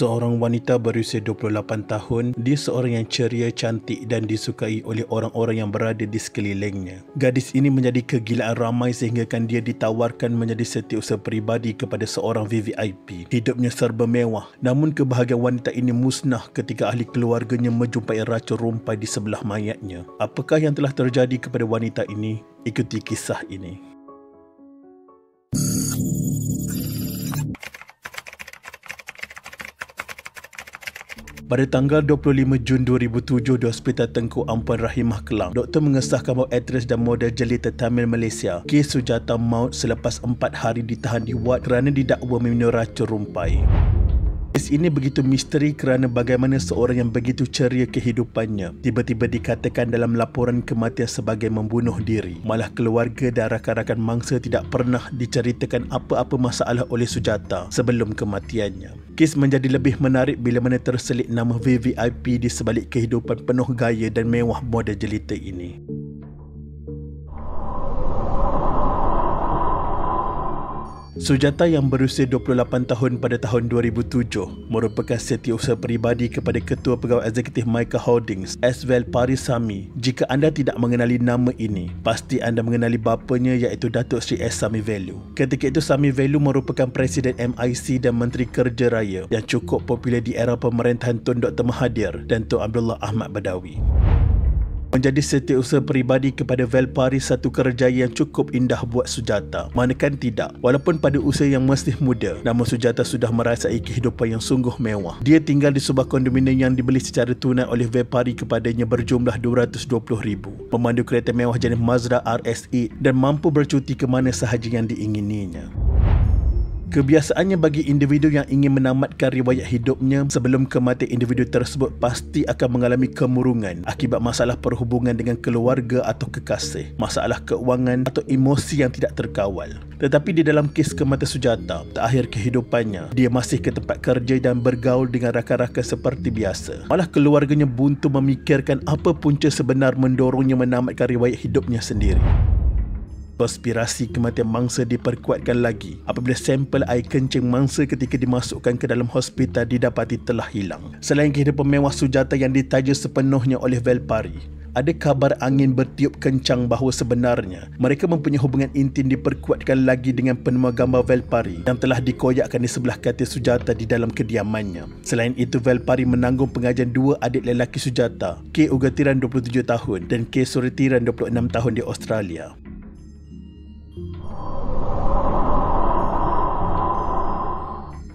seorang wanita berusia 28 tahun, dia seorang yang ceria, cantik dan disukai oleh orang-orang yang berada di sekelilingnya. Gadis ini menjadi kegilaan ramai sehinggakan dia ditawarkan menjadi setiausaha peribadi kepada seorang VVIP. Hidupnya serba mewah, namun kebahagiaan wanita ini musnah ketika ahli keluarganya menjumpai racun rumpai di sebelah mayatnya. Apakah yang telah terjadi kepada wanita ini? Ikuti kisah ini. Pada tanggal 25 Jun 2007 di Hospital Tengku Ampuan Rahimah Kelang, doktor mengesahkan bahawa aktris dan model jelita Tamil Malaysia, K. Sujata maut selepas 4 hari ditahan di wad kerana didakwa meminum racun rumpai. Kes ini begitu misteri kerana bagaimana seorang yang begitu ceria kehidupannya tiba-tiba dikatakan dalam laporan kematian sebagai membunuh diri. Malah keluarga dan rakan-rakan mangsa tidak pernah diceritakan apa-apa masalah oleh Sujata sebelum kematiannya. Kes menjadi lebih menarik bila mana terselit nama VVIP di sebalik kehidupan penuh gaya dan mewah model jelita ini. Sujata yang berusia 28 tahun pada tahun 2007 merupakan setiausaha peribadi kepada Ketua Pegawai Eksekutif Michael Holdings, Esvel Parisami. Jika anda tidak mengenali nama ini, pasti anda mengenali bapanya iaitu Datuk Sri S. Sami Velu. Ketika itu, Sami Velu merupakan Presiden MIC dan Menteri Kerja Raya yang cukup popular di era pemerintahan Tun Dr. Mahathir dan Tun Abdullah Ahmad Badawi menjadi setiausaha peribadi kepada Valpari satu kerjaya yang cukup indah buat Sujata. Manakan tidak, walaupun pada usia yang masih muda, namun Sujata sudah merasai kehidupan yang sungguh mewah. Dia tinggal di sebuah kondominium yang dibeli secara tunai oleh Valpari kepadanya berjumlah RM220,000. Memandu kereta mewah jenis Mazda RS8 e dan mampu bercuti ke mana sahaja yang diingininya. Kebiasaannya bagi individu yang ingin menamatkan riwayat hidupnya sebelum kematian individu tersebut pasti akan mengalami kemurungan akibat masalah perhubungan dengan keluarga atau kekasih, masalah keuangan atau emosi yang tidak terkawal. Tetapi di dalam kes kematian Sujata, terakhir kehidupannya, dia masih ke tempat kerja dan bergaul dengan rakan-rakan seperti biasa. Malah keluarganya buntu memikirkan apa punca sebenar mendorongnya menamatkan riwayat hidupnya sendiri perspirasi kematian mangsa diperkuatkan lagi apabila sampel air kencing mangsa ketika dimasukkan ke dalam hospital didapati telah hilang. Selain kehidupan mewah sujata yang ditaja sepenuhnya oleh Velpari, ada kabar angin bertiup kencang bahawa sebenarnya mereka mempunyai hubungan intim diperkuatkan lagi dengan penemu gambar Velpari yang telah dikoyakkan di sebelah katil Sujata di dalam kediamannya. Selain itu, Velpari menanggung pengajian dua adik lelaki Sujata, K. Ugetiran 27 tahun dan K. Suretiran 26 tahun di Australia.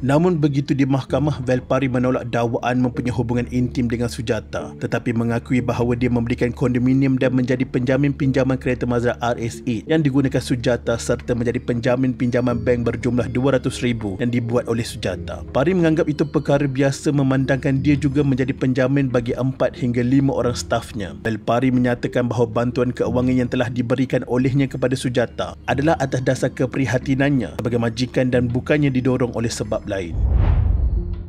Namun begitu di mahkamah, Velpari menolak dakwaan mempunyai hubungan intim dengan Sujata tetapi mengakui bahawa dia memberikan kondominium dan menjadi penjamin pinjaman kereta Mazda RS8 yang digunakan Sujata serta menjadi penjamin pinjaman bank berjumlah 200,000 yang dibuat oleh Sujata. Pari menganggap itu perkara biasa memandangkan dia juga menjadi penjamin bagi 4 hingga 5 orang stafnya. Velpari menyatakan bahawa bantuan keuangan yang telah diberikan olehnya kepada Sujata adalah atas dasar keprihatinannya sebagai majikan dan bukannya didorong oleh sebab lain. laid.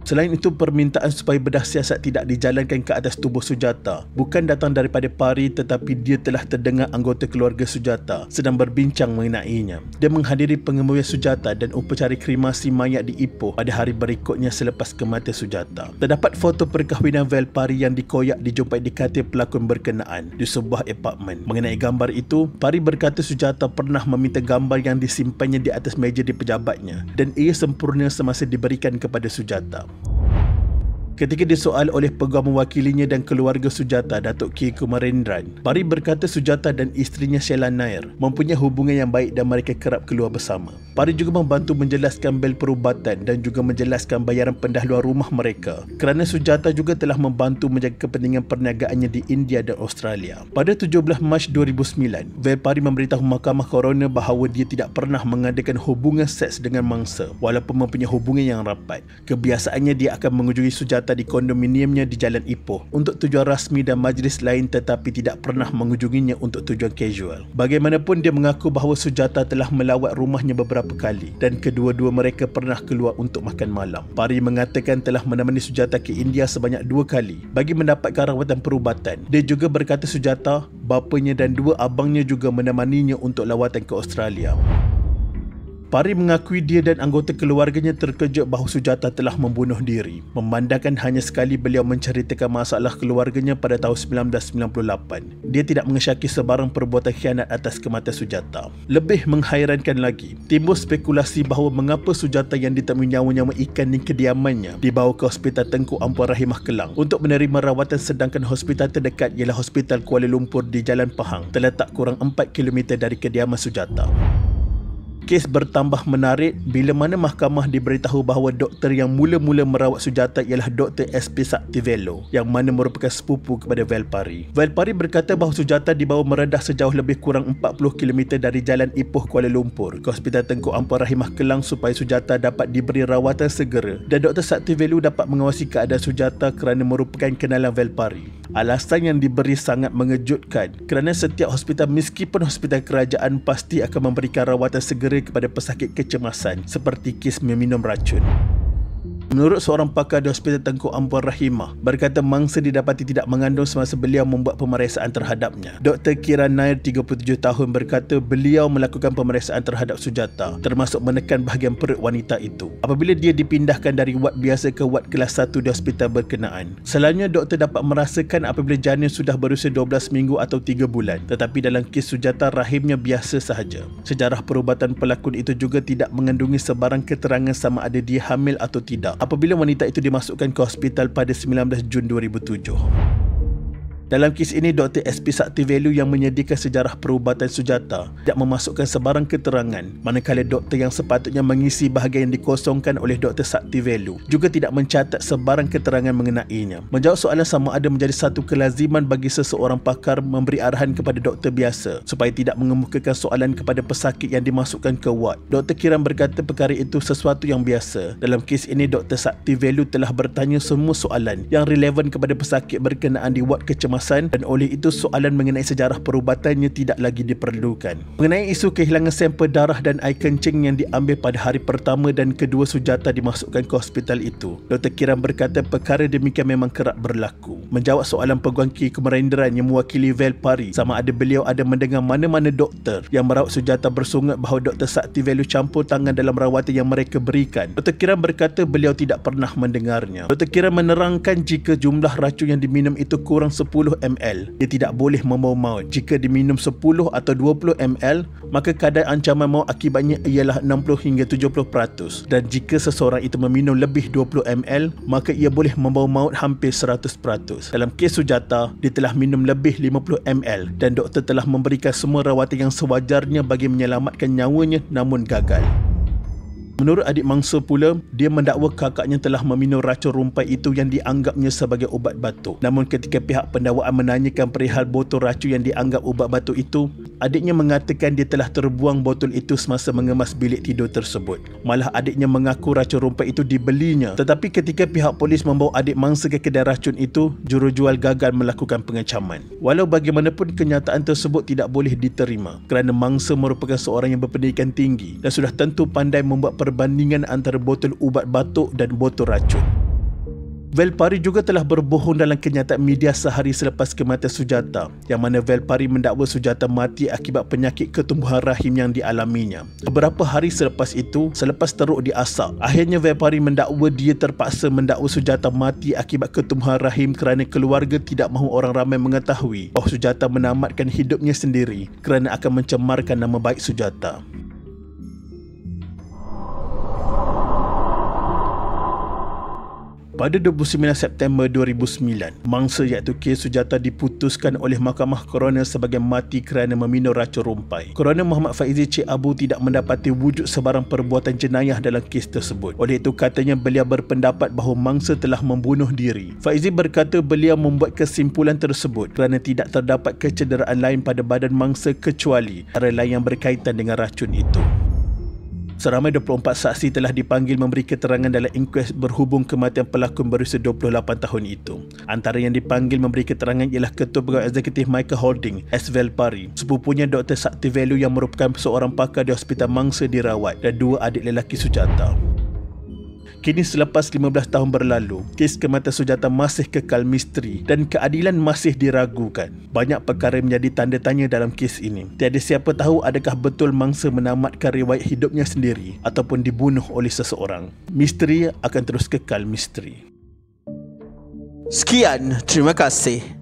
Selain itu, permintaan supaya bedah siasat tidak dijalankan ke atas tubuh Sujata bukan datang daripada Pari tetapi dia telah terdengar anggota keluarga Sujata sedang berbincang mengenainya. Dia menghadiri pengemudian Sujata dan upacara kremasi mayat di Ipoh pada hari berikutnya selepas kematian Sujata. Terdapat foto perkahwinan Val Pari yang dikoyak dijumpai di katil pelakon berkenaan di sebuah apartmen. Mengenai gambar itu, Pari berkata Sujata pernah meminta gambar yang disimpannya di atas meja di pejabatnya dan ia sempurna semasa diberikan kepada Sujata. Ketika disoal oleh peguam mewakilinya dan keluarga Sujata, Datuk K. Kumarendran, Pari berkata Sujata dan istrinya Sheila Nair mempunyai hubungan yang baik dan mereka kerap keluar bersama. Pari juga membantu menjelaskan bel perubatan dan juga menjelaskan bayaran pendahuluan rumah mereka kerana Sujata juga telah membantu menjaga kepentingan perniagaannya di India dan Australia. Pada 17 Mac 2009, Vel Pari memberitahu Mahkamah Corona bahawa dia tidak pernah mengadakan hubungan seks dengan mangsa walaupun mempunyai hubungan yang rapat. Kebiasaannya dia akan mengunjungi Sujata berada di kondominiumnya di Jalan Ipoh untuk tujuan rasmi dan majlis lain tetapi tidak pernah mengunjunginya untuk tujuan casual. Bagaimanapun dia mengaku bahawa Sujata telah melawat rumahnya beberapa kali dan kedua-dua mereka pernah keluar untuk makan malam. Pari mengatakan telah menemani Sujata ke India sebanyak dua kali bagi mendapatkan rawatan perubatan. Dia juga berkata Sujata, bapanya dan dua abangnya juga menemaninya untuk lawatan ke Australia. Pari mengakui dia dan anggota keluarganya terkejut bahawa Sujata telah membunuh diri memandangkan hanya sekali beliau menceritakan masalah keluarganya pada tahun 1998. Dia tidak mengesyaki sebarang perbuatan khianat atas kematian Sujata. Lebih menghairankan lagi, timbul spekulasi bahawa mengapa Sujata yang ditemui nyawa-nyawa ikan di kediamannya dibawa ke Hospital Tengku Ampuan Rahimah Kelang untuk menerima rawatan sedangkan hospital terdekat ialah Hospital Kuala Lumpur di Jalan Pahang terletak kurang 4km dari kediaman Sujata. Sujata kes bertambah menarik bila mana mahkamah diberitahu bahawa doktor yang mula-mula merawat Sujata ialah Dr. SP Saktivello yang mana merupakan sepupu kepada Velpari. Velpari berkata bahawa Sujata dibawa meredah sejauh lebih kurang 40km dari jalan Ipoh Kuala Lumpur ke Hospital Tengku Ampar Rahimah Kelang supaya Sujata dapat diberi rawatan segera dan Dr. Saktivello dapat mengawasi keadaan Sujata kerana merupakan kenalan Velpari. Alasan yang diberi sangat mengejutkan kerana setiap hospital meskipun hospital kerajaan pasti akan memberikan rawatan segera kepada pesakit kecemasan seperti kes meminum racun. Menurut seorang pakar di Hospital Tengku Ampuan Rahimah, berkata mangsa didapati tidak mengandung semasa beliau membuat pemeriksaan terhadapnya. Dr. Kiran Nair, 37 tahun, berkata beliau melakukan pemeriksaan terhadap sujata, termasuk menekan bahagian perut wanita itu. Apabila dia dipindahkan dari wad biasa ke wad kelas 1 di hospital berkenaan. Selainnya doktor dapat merasakan apabila janin sudah berusia 12 minggu atau 3 bulan. Tetapi dalam kes sujata, rahimnya biasa sahaja. Sejarah perubatan pelakon itu juga tidak mengandungi sebarang keterangan sama ada dia hamil atau tidak apabila wanita itu dimasukkan ke hospital pada 19 Jun 2007. Dalam kes ini, Dr. SP Sakti Velu yang menyediakan sejarah perubatan sujata tidak memasukkan sebarang keterangan manakala doktor yang sepatutnya mengisi bahagian yang dikosongkan oleh Dr. Sakti Velu juga tidak mencatat sebarang keterangan mengenainya. Menjawab soalan sama ada menjadi satu kelaziman bagi seseorang pakar memberi arahan kepada doktor biasa supaya tidak mengemukakan soalan kepada pesakit yang dimasukkan ke wad, Dr. Kiram berkata perkara itu sesuatu yang biasa. Dalam kes ini, Dr. Sakti Velu telah bertanya semua soalan yang relevan kepada pesakit berkenaan di wad kecemasan kecemasan dan oleh itu soalan mengenai sejarah perubatannya tidak lagi diperlukan. Mengenai isu kehilangan sampel darah dan air kencing yang diambil pada hari pertama dan kedua sujata dimasukkan ke hospital itu, Dr. Kiran berkata perkara demikian memang kerap berlaku. Menjawab soalan peguam Ki Kemerinderan yang mewakili Velpari sama ada beliau ada mendengar mana-mana doktor yang merawat sujata bersungut bahawa Dr. Sakti Velu campur tangan dalam rawatan yang mereka berikan. Dr. Kiran berkata beliau tidak pernah mendengarnya. Dr. Kiran menerangkan jika jumlah racun yang diminum itu kurang 10 20 ml. Ia tidak boleh membawa maut. Jika diminum 10 atau 20 ml, maka kadar ancaman maut akibatnya ialah 60 hingga 70%. peratus. Dan jika seseorang itu meminum lebih 20 ml, maka ia boleh membawa maut hampir 100%. peratus. Dalam kes Sujata, dia telah minum lebih 50 ml dan doktor telah memberikan semua rawatan yang sewajarnya bagi menyelamatkan nyawanya namun gagal. Menurut adik mangsa pula, dia mendakwa kakaknya telah meminum racun rumpai itu yang dianggapnya sebagai ubat batu. Namun ketika pihak pendakwaan menanyakan perihal botol racun yang dianggap ubat batu itu, adiknya mengatakan dia telah terbuang botol itu semasa mengemas bilik tidur tersebut. Malah adiknya mengaku racun rumpai itu dibelinya. Tetapi ketika pihak polis membawa adik mangsa ke kedai racun itu, jurujual gagal melakukan pengecaman. Walau bagaimanapun kenyataan tersebut tidak boleh diterima kerana mangsa merupakan seorang yang berpendidikan tinggi dan sudah tentu pandai membuat per- perbandingan antara botol ubat batuk dan botol racun. Velpari juga telah berbohong dalam kenyataan media sehari selepas kematian Sujata yang mana Velpari mendakwa Sujata mati akibat penyakit ketumbuhan rahim yang dialaminya. Beberapa hari selepas itu, selepas teruk diasak, akhirnya Velpari mendakwa dia terpaksa mendakwa Sujata mati akibat ketumbuhan rahim kerana keluarga tidak mahu orang ramai mengetahui bahawa Sujata menamatkan hidupnya sendiri kerana akan mencemarkan nama baik Sujata. Pada 29 September 2009, mangsa iaitu kes sujata diputuskan oleh Mahkamah Koroner sebagai mati kerana meminum racun rumpai. Koroner Muhammad Faizi Cik Abu tidak mendapati wujud sebarang perbuatan jenayah dalam kes tersebut. Oleh itu katanya beliau berpendapat bahawa mangsa telah membunuh diri. Faizi berkata beliau membuat kesimpulan tersebut kerana tidak terdapat kecederaan lain pada badan mangsa kecuali antara lain yang berkaitan dengan racun itu. Seramai 24 saksi telah dipanggil memberi keterangan dalam inquest berhubung kematian pelakon berusia 28 tahun itu. Antara yang dipanggil memberi keterangan ialah Ketua Pegawai Eksekutif Michael Holding, S. Velpari, sepupunya Dr. Sakti Velu yang merupakan seorang pakar di Hospital Mangsa dirawat dan dua adik lelaki Sujata. Kini selepas 15 tahun berlalu, kes kematian Sujata masih kekal misteri dan keadilan masih diragukan. Banyak perkara menjadi tanda tanya dalam kes ini. Tiada siapa tahu adakah betul mangsa menamatkan riwayat hidupnya sendiri ataupun dibunuh oleh seseorang. Misteri akan terus kekal misteri. Sekian, terima kasih.